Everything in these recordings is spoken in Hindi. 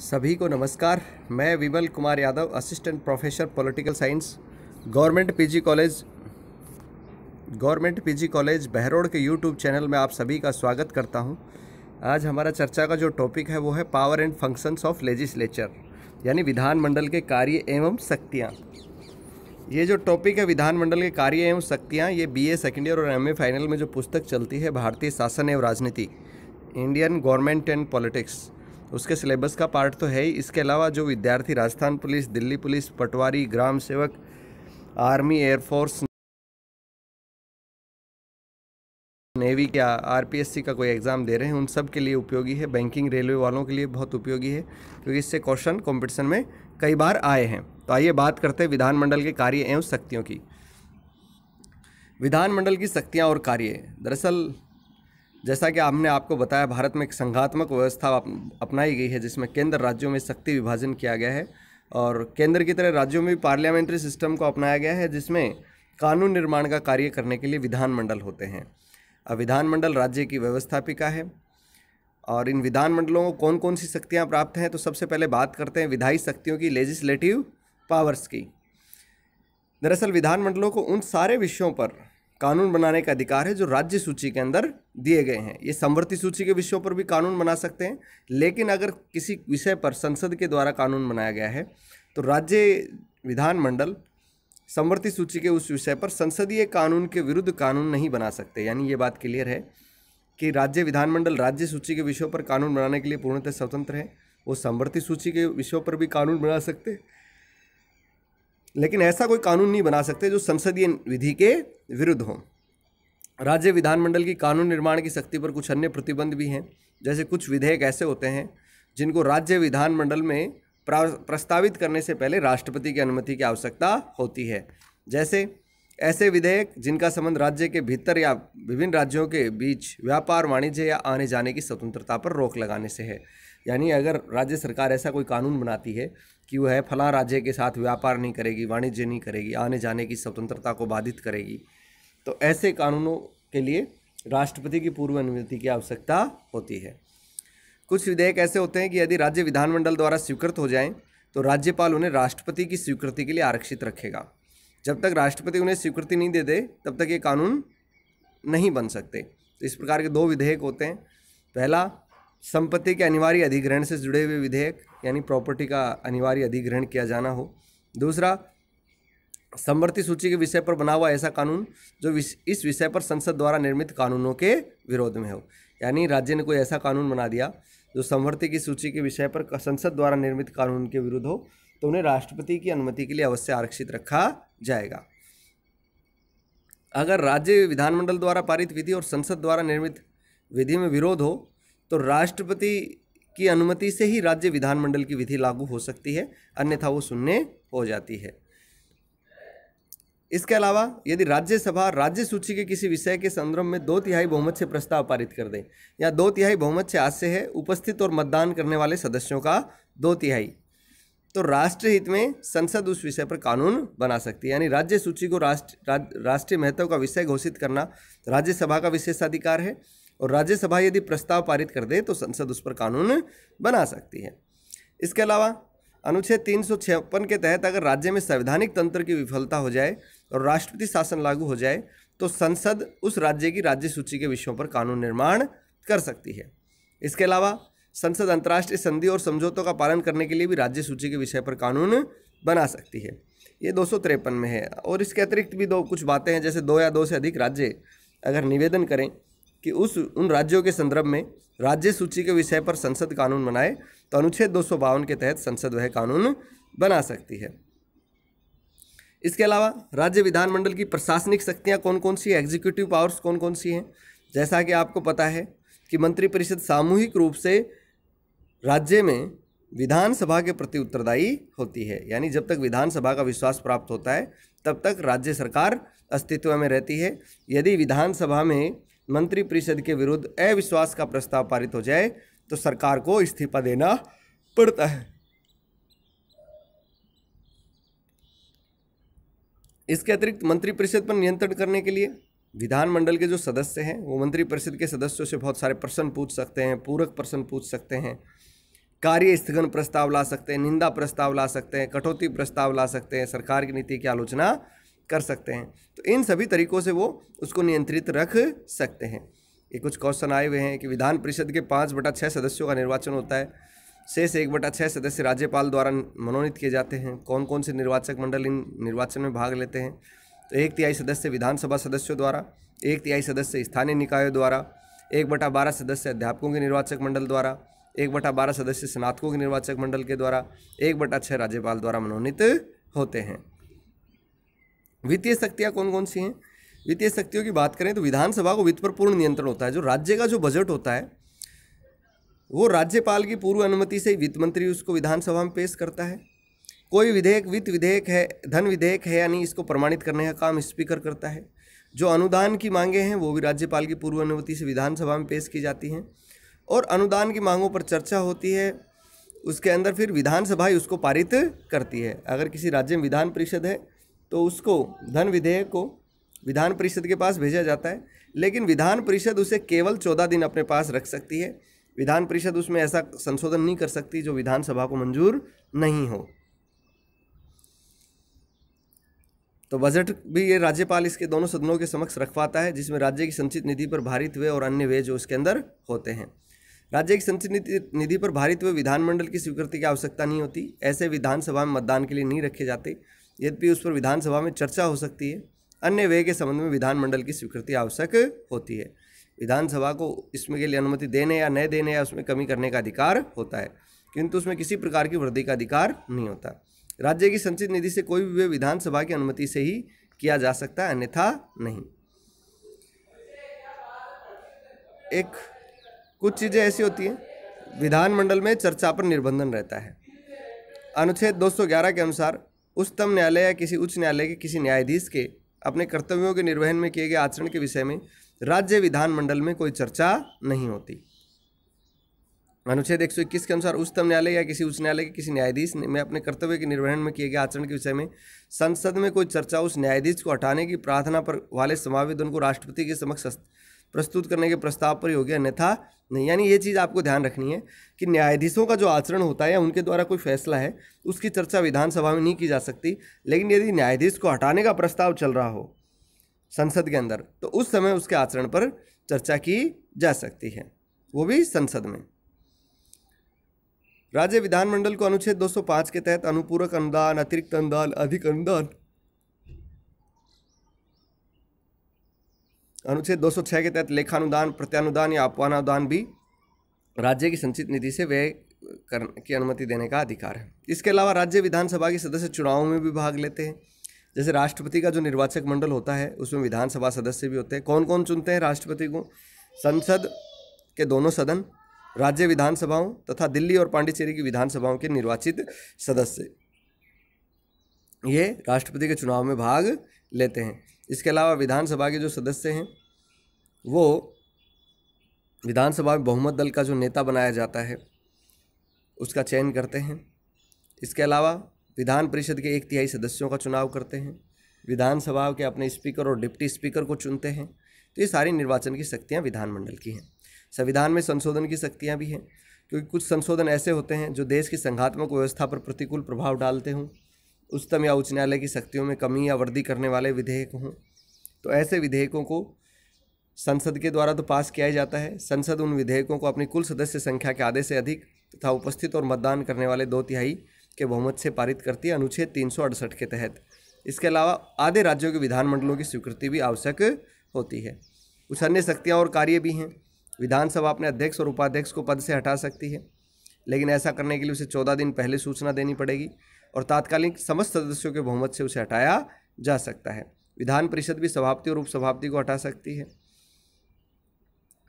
सभी को नमस्कार मैं Vimal Kumar Yadav assistant professor political science government PG college government PG college Behror के यूट्यूब चैनल में आप सभी का स्वागत करता हूं आज हमारा चर्चा का जो टॉपिक है वो है power and functions of legislature यानी विधानमंडल के कार्य एवं शक्तियाँ ये जो टॉपिक है विधानमंडल के कार्य एवं शक्तियाँ ये बी ए सेकेंड ईयर और एम ए फाइनल में जो पुस्तक चलती है भारतीय शासन एवं राजनीति इंडियन गवर्नमेंट एंड पॉलिटिक्स उसके सिलेबस का पार्ट तो है ही इसके अलावा जो विद्यार्थी राजस्थान पुलिस दिल्ली पुलिस पटवारी ग्राम सेवक आर्मी एयरफोर्स नेवी क्या आरपीएससी का कोई एग्ज़ाम दे रहे हैं उन सब के लिए उपयोगी है बैंकिंग रेलवे वालों के लिए बहुत उपयोगी है क्योंकि इससे क्वेश्चन कंपटीशन में कई बार आए हैं तो आइए बात करते हैं विधानमंडल के कार्य एवं शक्तियों की विधानमंडल की शक्तियाँ और कार्य दरअसल जैसा कि हमने आपको बताया भारत में एक संघात्मक व्यवस्था अपनाई गई है जिसमें केंद्र राज्यों में शक्ति विभाजन किया गया है और केंद्र की तरह राज्यों में भी पार्लियामेंट्री सिस्टम को अपनाया गया है जिसमें कानून निर्माण का कार्य करने के लिए विधानमंडल होते हैं अब विधानमंडल राज्य की व्यवस्थापिका है और इन विधानमंडलों को कौन कौन सी शक्तियाँ प्राप्त हैं तो सबसे पहले बात करते हैं विधायी शक्तियों की लेजिस्लेटिव पावर्स की दरअसल विधानमंडलों को उन सारे विषयों पर कानून बनाने का अधिकार है जो राज्य सूची के अंदर दिए गए हैं ये समवर्ती सूची के विषयों पर भी कानून बना सकते हैं लेकिन अगर किसी विषय पर संसद के द्वारा कानून बनाया गया है तो राज्य विधानमंडल समवर्ती सूची के उस विषय पर संसदीय कानून के विरुद्ध कानून नहीं बना सकते यानी ये बात क्लियर है कि राज्य विधानमंडल राज्य सूची के विषयों पर कानून बनाने के लिए पूर्णतः स्वतंत्र है वो समवर्ती सूची के विषयों पर भी कानून बना सकते हैं लेकिन ऐसा कोई कानून नहीं बना सकते जो संसदीय विधि के विरुद्ध हो राज्य विधानमंडल की कानून निर्माण की शक्ति पर कुछ अन्य प्रतिबंध भी हैं जैसे कुछ विधेयक ऐसे होते हैं जिनको राज्य विधानमंडल में प्रस्तावित करने से पहले राष्ट्रपति की अनुमति की आवश्यकता होती है जैसे ऐसे विधेयक जिनका संबंध राज्य के भीतर या विभिन्न राज्यों के बीच व्यापार वाणिज्य या आने जाने की स्वतंत्रता पर रोक लगाने से है यानी अगर राज्य सरकार ऐसा कोई कानून बनाती है कि वह फला राज्य के साथ व्यापार नहीं करेगी वाणिज्य नहीं करेगी आने जाने की स्वतंत्रता को बाधित करेगी तो ऐसे कानूनों के लिए राष्ट्रपति की पूर्व अनुमति की आवश्यकता होती है कुछ विधेयक ऐसे होते हैं कि यदि राज्य विधानमंडल द्वारा स्वीकृत हो जाएं तो राज्यपाल उन्हें राष्ट्रपति की स्वीकृति के लिए आरक्षित रखेगा जब तक राष्ट्रपति उन्हें स्वीकृति नहीं दे दे तब तक ये कानून नहीं बन सकते तो इस प्रकार के दो विधेयक होते हैं पहला संपत्ति के अनिवार्य अधिग्रहण से जुड़े हुए विधेयक यानी प्रॉपर्टी का अनिवार्य अधिग्रहण किया जाना हो दूसरा समवर्ती सूची के विषय पर बना हुआ ऐसा कानून जो इस विषय पर संसद द्वारा निर्मित कानूनों के विरोध में हो यानी राज्य ने कोई ऐसा कानून बना दिया जो संवर्ती की सूची के विषय पर संसद द्वारा निर्मित कानून के विरुद्ध हो तो उन्हें राष्ट्रपति की अनुमति के लिए अवश्य आरक्षित रखा जाएगा अगर राज्य विधानमंडल द्वारा पारित विधि और संसद द्वारा निर्मित विधि में विरोध हो तो राष्ट्रपति की अनुमति से ही राज्य विधानमंडल की विधि लागू हो सकती है अन्यथा वो शून्य हो जाती है इसके अलावा यदि राज्यसभा राज्य सूची के किसी विषय के संदर्भ में दो तिहाई बहुमत से प्रस्ताव पारित कर दे या दो तिहाई बहुमत से आशय है उपस्थित और मतदान करने वाले सदस्यों का दो तिहाई तो राष्ट्रहित में संसद उस विषय पर कानून बना सकती है यानी राज्य सूची को राष्ट्र राष्ट्रीय महत्व का विषय घोषित करना राज्यसभा का विशेषाधिकार है और राज्यसभा यदि प्रस्ताव पारित कर दे तो संसद उस पर कानून बना सकती है इसके अलावा अनुच्छेद तीन के तहत अगर राज्य में संवैधानिक तंत्र की विफलता हो जाए और राष्ट्रपति शासन लागू हो जाए तो संसद उस राज्य की राज्य सूची के विषयों पर कानून निर्माण कर सकती है इसके अलावा संसद अंतर्राष्ट्रीय संधि और समझौतों का पालन करने के लिए भी राज्य सूची के विषय पर कानून बना सकती है ये दो में है और इसके अतिरिक्त भी दो कुछ बातें हैं जैसे दो या दो से अधिक राज्य अगर निवेदन करें कि उस उन राज्यों के संदर्भ में राज्य सूची के विषय पर संसद कानून बनाए तो अनुच्छेद दो के तहत संसद वह कानून बना सकती है इसके अलावा राज्य विधानमंडल की प्रशासनिक शक्तियाँ कौन कौन सी एग्जीक्यूटिव पावर्स कौन कौन सी हैं जैसा कि आपको पता है कि मंत्रिपरिषद सामूहिक रूप से राज्य में विधानसभा के प्रति उत्तरदायी होती है यानी जब तक विधानसभा का विश्वास प्राप्त होता है तब तक राज्य सरकार अस्तित्व में रहती है यदि विधानसभा में मंत्रिपरिषद के विरुद्ध अविश्वास का प्रस्ताव पारित हो जाए तो सरकार को इस्तीफा देना पड़ता है इसके अतिरिक्त मंत्रिपरिषद पर नियंत्रण करने के लिए विधानमंडल के जो सदस्य हैं वो मंत्रिपरिषद के सदस्यों से बहुत सारे प्रश्न पूछ सकते हैं पूरक प्रश्न पूछ सकते हैं कार्य स्थगन प्रस्ताव ला सकते हैं निंदा प्रस्ताव ला सकते हैं कटौती प्रस्ताव ला सकते हैं सरकार की नीति की आलोचना कर सकते हैं तो इन सभी तरीकों से वो उसको नियंत्रित रख सकते हैं ये कुछ क्वेश्चन आए हुए हैं कि विधान परिषद के पाँच बटा छः सदस्यों का निर्वाचन होता है शेष एक बटा छः सदस्य राज्यपाल द्वारा मनोनीत किए जाते हैं कौन कौन से निर्वाचक मंडल इन निर्वाचन में भाग लेते हैं तो एक तिहाई सदस्य विधानसभा सदस्यों द्वारा एक तिहाई सदस्य स्थानीय निकायों द्वारा एक बटा बारह सदस्य अध्यापकों के निर्वाचक मंडल द्वारा एक बटा बारह सदस्य स्नातकों के निर्वाचक मंडल के द्वारा एक बटा छः राज्यपाल द्वारा मनोनीत होते हैं वित्तीय शक्तियाँ कौन कौन सी हैं वित्तीय शक्तियों की बात करें तो विधानसभा को वित्त पर पूर्ण नियंत्रण होता है जो राज्य का जो बजट होता है वो राज्यपाल की पूर्व अनुमति से वित्त मंत्री उसको विधानसभा में पेश करता है कोई विधेयक वित्त विधेयक है धन विधेयक है यानी इसको प्रमाणित करने का काम स्पीकर करता है जो अनुदान की मांगे हैं वो भी राज्यपाल की पूर्व अनुमति से विधानसभा में पेश की जाती हैं और अनुदान की मांगों पर चर्चा होती है उसके अंदर फिर विधानसभा ही उसको पारित करती है अगर किसी राज्य में विधान परिषद है तो उसको धन विधेयक को विधान परिषद के पास भेजा जाता है लेकिन विधान परिषद उसे केवल चौदह दिन अपने पास रख सकती है विधान परिषद उसमें ऐसा संशोधन नहीं कर सकती जो विधानसभा को मंजूर नहीं हो तो बजट भी ये राज्यपाल इसके दोनों सदनों के समक्ष रखवाता है जिसमें राज्य की संचित निधि पर भारित हुए और अन्य व्यय जो उसके अंदर होते हैं राज्य की संचित निधि पर भारित हुए विधानमंडल की स्वीकृति की आवश्यकता नहीं होती ऐसे विधानसभा में मतदान के लिए नहीं रखे जाते यद्यपि उस पर विधानसभा में चर्चा हो सकती है अन्य व्यय के संबंध में विधानमंडल की स्वीकृति आवश्यक होती है विधानसभा को इसमें के लिए अनुमति देने या न देने या उसमें कमी करने का अधिकार होता है किंतु उसमें किसी प्रकार की वृद्धि का अधिकार नहीं होता राज्य की संचित निधि से कोई भी विधानसभा की अनुमति से ही किया जा सकता है अन्यथा नहीं एक कुछ चीज़ें ऐसी होती हैं विधानमंडल में चर्चा पर निर्बंधन रहता है अनुच्छेद 211 के अनुसार उच्चतम न्यायालय या किसी उच्च न्यायालय के किसी न्यायाधीश के अपने कर्तव्यों के निर्वहन में किए गए आचरण के विषय में राज्य विधानमंडल में कोई चर्चा नहीं होती अनुच्छेद एक के अनुसार उच्चतम न्यायालय या किसी उच्च न्यायालय के किसी न्यायाधीश में अपने कर्तव्य के निर्वहन में किए गए आचरण के विषय में संसद में कोई चर्चा उस न्यायाधीश को हटाने की प्रार्थना पर वाले समावेदन को राष्ट्रपति के समक्ष प्रस्तुत करने के प्रस्ताव पर योग्य अन्यथा नहीं यानी ये चीज़ आपको ध्यान रखनी है कि न्यायाधीशों का जो आचरण होता है या उनके द्वारा कोई फैसला है उसकी चर्चा विधानसभा में नहीं की जा सकती लेकिन यदि न्यायाधीश को हटाने का प्रस्ताव चल रहा हो संसद के अंदर तो उस समय उसके आचरण पर चर्चा की जा सकती है वो भी संसद में राज्य विधानमंडल को अनुच्छेद 205 के तहत अनुपूरक अनुदान अतिरिक्त अनुदान अधिक अनुदान अनुच्छेद 206 के तहत लेखानुदान प्रत्यानुदान या अपवानुदान भी राज्य की संचित निधि से व्यय करने की अनुमति देने का अधिकार है इसके अलावा राज्य विधानसभा के सदस्य चुनावों में भी भाग लेते हैं जैसे राष्ट्रपति का जो निर्वाचक मंडल होता है उसमें विधानसभा सदस्य भी होते हैं कौन कौन चुनते हैं राष्ट्रपति को संसद के दोनों सदन राज्य विधानसभाओं तथा दिल्ली और पांडिचेरी की विधानसभाओं के निर्वाचित सदस्य ये राष्ट्रपति के चुनाव में भाग लेते हैं इसके अलावा विधानसभा के जो सदस्य हैं वो विधानसभा में बहुमत दल का जो नेता बनाया जाता है उसका चयन करते हैं इसके अलावा विधान परिषद के एक तिहाई सदस्यों का चुनाव करते हैं विधानसभा के अपने स्पीकर और डिप्टी स्पीकर को चुनते हैं तो ये सारी निर्वाचन की शक्तियाँ विधानमंडल की हैं संविधान में संशोधन की शक्तियाँ भी हैं क्योंकि कुछ संशोधन ऐसे होते हैं जो देश की संघात्मक व्यवस्था पर प्रतिकूल प्रभाव डालते हों उच्चतम या उच्च न्यायालय की शक्तियों में कमी या वृद्धि करने वाले विधेयक हों तो ऐसे विधेयकों को संसद के द्वारा तो पास किया ही जाता है संसद उन विधेयकों को अपनी कुल सदस्य संख्या के आधे से अधिक तथा उपस्थित और मतदान करने वाले दो तिहाई के बहुमत से पारित करती है अनुच्छेद तीन के तहत इसके अलावा आधे राज्यों के विधानमंडलों की स्वीकृति भी आवश्यक होती है कुछ अन्य शक्तियाँ और कार्य भी हैं विधानसभा अपने अध्यक्ष और उपाध्यक्ष को पद से हटा सकती है लेकिन ऐसा करने के लिए उसे चौदह दिन पहले सूचना देनी पड़ेगी और तात्कालिक समस्त सदस्यों के बहुमत से उसे हटाया जा सकता है विधान परिषद भी सभापति और उपसभापति को हटा सकती है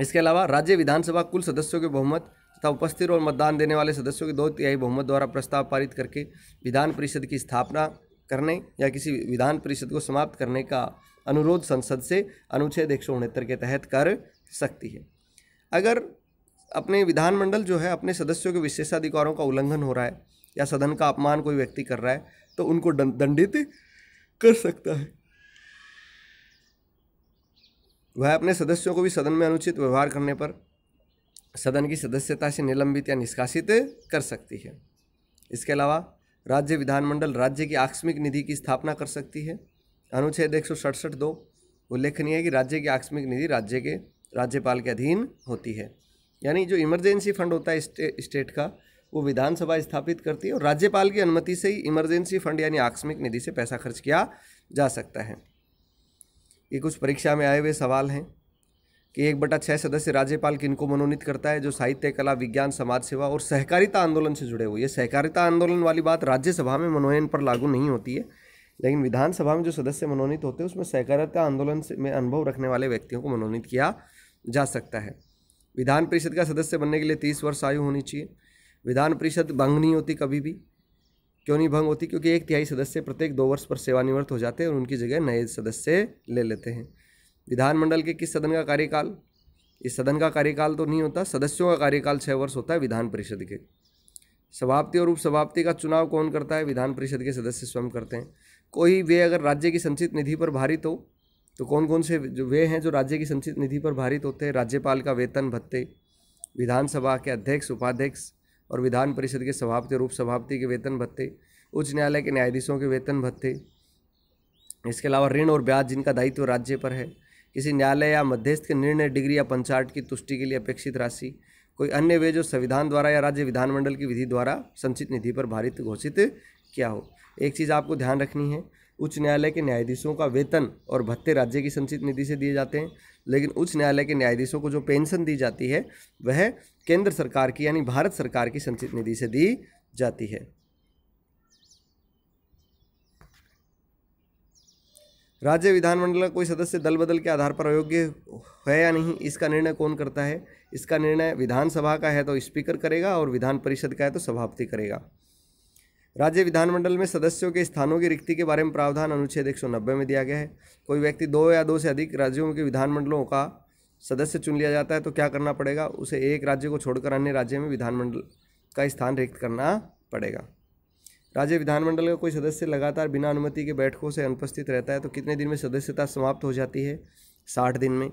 इसके अलावा राज्य विधानसभा कुल सदस्यों के बहुमत तथा उपस्थित और मतदान देने वाले सदस्यों के दो तिहाई बहुमत द्वारा प्रस्ताव पारित करके विधान परिषद की स्थापना करने या किसी विधान परिषद को समाप्त करने का अनुरोध संसद से अनुच्छेद एक के तहत कर सकती है अगर अपने विधानमंडल जो है अपने सदस्यों के विशेषाधिकारों का उल्लंघन हो रहा है या सदन का अपमान कोई व्यक्ति कर रहा है तो उनको दंडित कर सकता है वह अपने सदस्यों को भी सदन में अनुचित व्यवहार करने पर सदन की सदस्यता से निलंबित या निष्कासित कर सकती है इसके अलावा राज्य विधानमंडल राज्य की आकस्मिक निधि की स्थापना कर सकती है अनुच्छेद एक सौ दो उल्लेखनीय है कि राज्य की आकस्मिक निधि राज्य के राज्यपाल के अधीन होती है यानी जो इमरजेंसी फंड होता है स्टे, स्टेट का वो विधानसभा स्थापित करती है और राज्यपाल की अनुमति से ही इमरजेंसी फंड यानी आकस्मिक निधि से पैसा खर्च किया जा सकता है ये कुछ परीक्षा में आए हुए सवाल हैं कि एक बटा छः सदस्य राज्यपाल किनको मनोनीत करता है जो साहित्य कला विज्ञान समाज सेवा और सहकारिता आंदोलन से जुड़े हुए ये सहकारिता आंदोलन वाली बात राज्यसभा में मनोनयन पर लागू नहीं होती है लेकिन विधानसभा में जो सदस्य मनोनीत होते हैं उसमें सहकारिता आंदोलन में अनुभव रखने वाले व्यक्तियों को मनोनीत किया जा सकता है विधान परिषद का सदस्य बनने के लिए तीस वर्ष आयु होनी चाहिए विधान परिषद भंग नहीं होती कभी भी क्यों नहीं भंग होती क्योंकि एक तिहाई सदस्य प्रत्येक दो वर्ष पर सेवानिवृत्त हो जाते हैं और उनकी जगह नए सदस्य ले लेते हैं विधानमंडल के किस सदन का कार्यकाल इस सदन का कार्यकाल तो नहीं होता सदस्यों का कार्यकाल छः वर्ष होता है विधान परिषद के सभापति और उपसभापति का चुनाव कौन करता है विधान परिषद के सदस्य स्वयं करते हैं कोई वे अगर राज्य की संचित निधि पर भारित हो तो कौन कौन से जो वे हैं जो राज्य की संचित निधि पर भारित होते हैं राज्यपाल का वेतन भत्ते विधानसभा के अध्यक्ष उपाध्यक्ष और विधान परिषद के सभापति और उपसभापति के वेतन भत्ते उच्च न्यायालय के न्यायाधीशों के वेतन भत्ते इसके अलावा ऋण और ब्याज जिनका दायित्व राज्य पर है किसी न्यायालय या मध्यस्थ के निर्णय डिग्री या पंचायत की तुष्टि के लिए अपेक्षित राशि कोई अन्य वे जो संविधान द्वारा या राज्य विधानमंडल की विधि द्वारा संचित निधि पर भारित घोषित क्या हो एक चीज़ आपको ध्यान रखनी है उच्च न्यायालय के न्यायाधीशों का वेतन और भत्ते राज्य की संचित निधि से दिए जाते हैं लेकिन उच्च न्यायालय के न्यायाधीशों को जो पेंशन दी जाती है वह केंद्र सरकार की यानी भारत सरकार की संचित निधि से दी जाती है राज्य विधानमंडल का कोई सदस्य दल बदल के आधार पर अयोग्य है या नहीं इसका निर्णय कौन करता है इसका निर्णय विधानसभा का है तो स्पीकर करेगा और विधान परिषद का है तो सभापति करेगा राज्य विधानमंडल में सदस्यों के स्थानों की रिक्ति के बारे में प्रावधान अनुच्छेद एक में दिया गया है कोई व्यक्ति दो या दो से अधिक राज्यों के विधानमंडलों का सदस्य चुन लिया जाता है तो क्या करना पड़ेगा उसे एक राज्य को छोड़कर अन्य राज्य में विधानमंडल का स्थान रिक्त करना पड़ेगा राज्य विधानमंडल का कोई सदस्य लगातार बिना अनुमति के बैठकों से अनुपस्थित रहता है तो कितने दिन में सदस्यता समाप्त हो जाती है साठ दिन में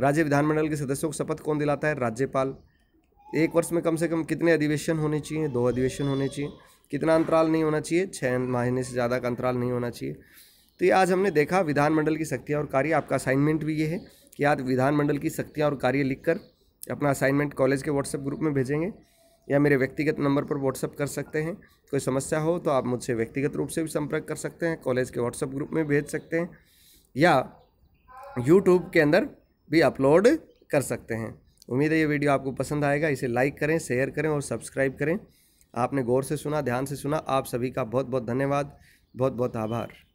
राज्य विधानमंडल के सदस्यों को शपथ कौन दिलाता है राज्यपाल एक वर्ष में कम से कम कितने अधिवेशन होने चाहिए दो अधिवेशन होने चाहिए कितना अंतराल नहीं होना चाहिए छः महीने से ज़्यादा का अंतराल नहीं होना चाहिए तो ये आज हमने देखा विधानमंडल की शक्तियाँ और कार्य आपका असाइनमेंट भी ये है कि आप विधानमंडल की शक्तियाँ और कार्य लिखकर अपना असाइनमेंट कॉलेज के व्हाट्सएप ग्रुप में भेजेंगे या मेरे व्यक्तिगत नंबर पर व्हाट्सअप कर सकते हैं कोई समस्या हो तो आप मुझसे व्यक्तिगत रूप से भी संपर्क कर सकते हैं कॉलेज के व्हाट्सएप ग्रुप में भेज सकते हैं या यूट्यूब के अंदर भी अपलोड कर सकते हैं उम्मीद है ये वीडियो आपको पसंद आएगा इसे लाइक करें शेयर करें और सब्सक्राइब करें आपने गौर से सुना ध्यान से सुना आप सभी का बहुत बहुत धन्यवाद बहुत बहुत आभार